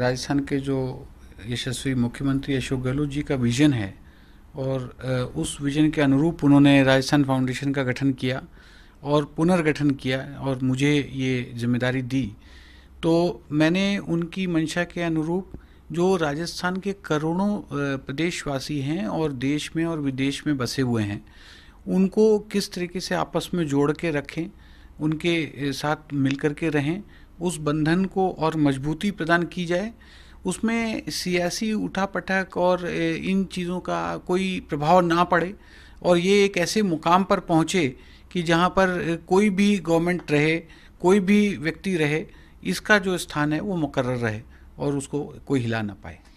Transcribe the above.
राजस्थान के जो यशस्वी मुख्यमंत्री अशोक गहलोत जी का विज़न है और उस विज़न के अनुरूप उन्होंने राजस्थान फाउंडेशन का गठन किया और पुनर्गठन किया और मुझे ये जिम्मेदारी दी तो मैंने उनकी मंशा के अनुरूप जो राजस्थान के करोड़ों प्रदेशवासी हैं और देश में और विदेश में बसे हुए हैं उनको किस तरीके से आपस में जोड़ के रखें उनके साथ मिलकर के रहें उस बंधन को और मजबूती प्रदान की जाए उसमें सियासी उठा पटक और इन चीज़ों का कोई प्रभाव ना पड़े और ये एक ऐसे मुकाम पर पहुँचे कि जहाँ पर कोई भी गवर्नमेंट रहे कोई भी व्यक्ति रहे इसका जो स्थान है वो मुकर रहे और उसको कोई हिला ना पाए